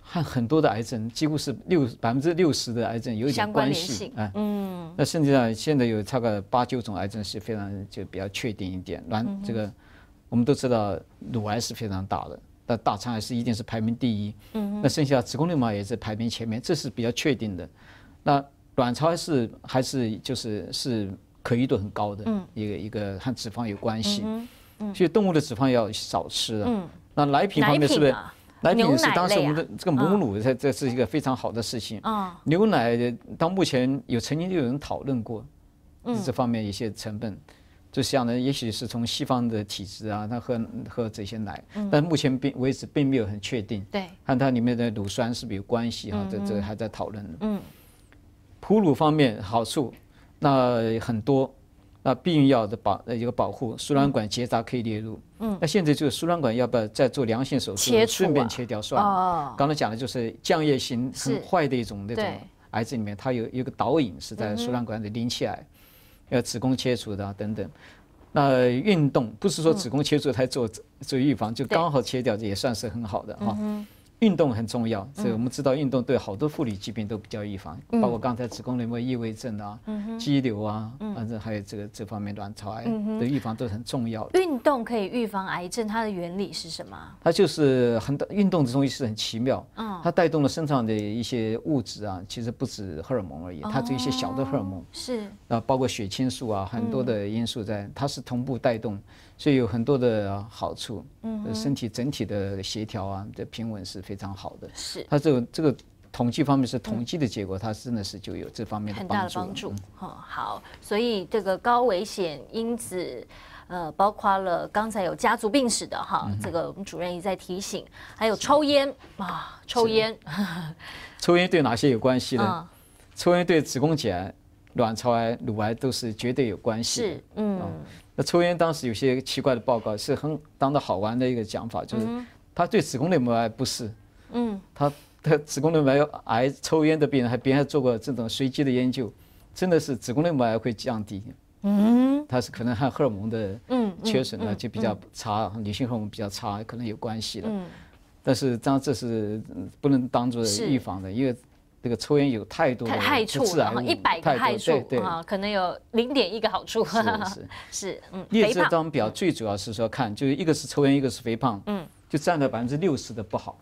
和很多的癌症几乎是六百分之六十的癌症有一点关系啊。嗯。那甚至上，现在有差个八九种癌症是非常就比较确定一点，卵这个我们都知道，乳癌是非常大的。那大肠还是一定是排名第一，嗯，那剩下子宫内膜也是排名前面，这是比较确定的。那卵巢还是还是就是是可疑度很高的一个一个和脂肪有关系，所以动物的脂肪要少吃啊。那奶品方面是不是？奶品是当时我们的这个母乳，这这是一个非常好的事情。牛奶到目前有曾经就有人讨论过这方面一些成本。就是呢，也许是从西方的体质啊，他喝喝这些奶，但目前并为止并没有很确定。对，看它里面的乳酸是不是有关系哈，这这还在讨论。嗯，哺乳方面好处那很多，那避孕药的保一个保护，输卵管结扎可以列入。嗯，那现在就是输卵管要不要再做良性手术，顺便切掉算了。哦，刚才讲的就是浆液型很坏的一种那种癌症里面，它有有个导引是在输卵管的鳞期癌。要子宫切除的等等，那运动不是说子宫切除，才做做预防就刚好切掉，这也算是很好的哈。运动很重要，所以我们知道，运动对好多妇女疾病都比较预防，包括刚才子宫内膜异位症啊、肌瘤啊，反正还有这个这方面卵巢癌的预防都很重要。运动可以预防癌症，它的原理是什么？它就是很多运动的东西是很奇妙，它带动了身上的一些物质啊，其实不止荷尔蒙而已，它是一些小的荷尔蒙，是啊，包括血清素啊，很多的因素在，它是同步带动。所以有很多的好处，嗯，身体整体的协调啊，的平稳是非常好的。是，它这个这个统计方面是统计的结果，它真的是就有这方面的很大的帮助。哈，好，所以这个高危险因子，呃，包括了刚才有家族病史的哈，这个我们主任一再提醒，还有抽烟啊，抽烟，抽烟对哪些有关系呢？抽烟对子宫癌、卵巢癌、乳癌都是绝对有关系。是，嗯。那抽烟当时有些奇怪的报告是很当做好玩的一个讲法，就是他对子宫内膜癌不是，嗯，他的子宫内膜癌抽烟的病人还别人还做过这种随机的研究，真的是子宫内膜癌会降低，嗯，他是可能和荷尔蒙的嗯缺损呢就比较差，女性荷尔蒙比较差可能有关系的，但是当然这是不能当做预防的，因为。这个抽烟有太多的害处啊，一百个害处啊，可能有零点一个好处，是是嗯。肥胖这张表最主要是说看，就是一个是抽烟，一个是肥胖，嗯，就占了百分之六十的不好，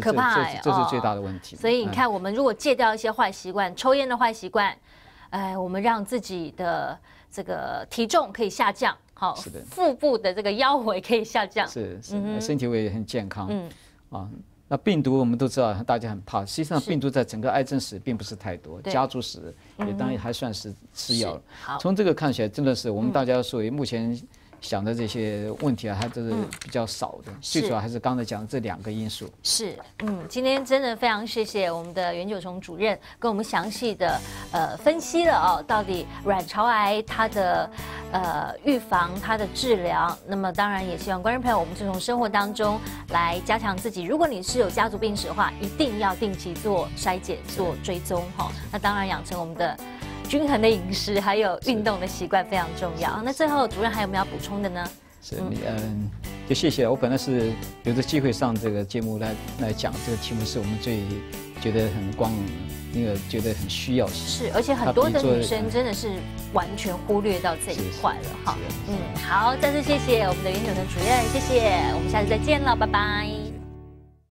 可怕，这是最大的问题。所以你看，我们如果戒掉一些坏习惯，抽烟的坏习惯，哎，我们让自己的这个体重可以下降，好，腹部的这个腰围可以下降，是，嗯，身体也会很健康，嗯，啊。那病毒我们都知道，大家很怕。实际上，病毒在整个癌症史并不是太多，家族史也当然还算是次要。从这个看起来，真的是我们大家属于目前。讲的这些问题啊，它都是比较少的，最主要还是刚才讲的这两个因素。是，嗯，今天真的非常谢谢我们的袁九重主任跟我们详细的呃分析了哦，到底卵巢癌它的呃预防、它的治疗。那么当然也希望观众朋友，我们就从生活当中来加强自己。如果你是有家族病史的话，一定要定期做筛检、做追踪哈。那当然养成我们的。均衡的饮食还有运动的习惯非常重要那最后主任还有没有要补充的呢？是，嗯，就谢谢。我本来是有的机会上这个节目来来讲这个题目，是我们最觉得很光荣，那个觉得很需要。是，而且很多的女生真的是完全忽略到这一块了哈。嗯，好，再次谢谢我们的云久的主任，谢谢，我们下次再见了，拜拜。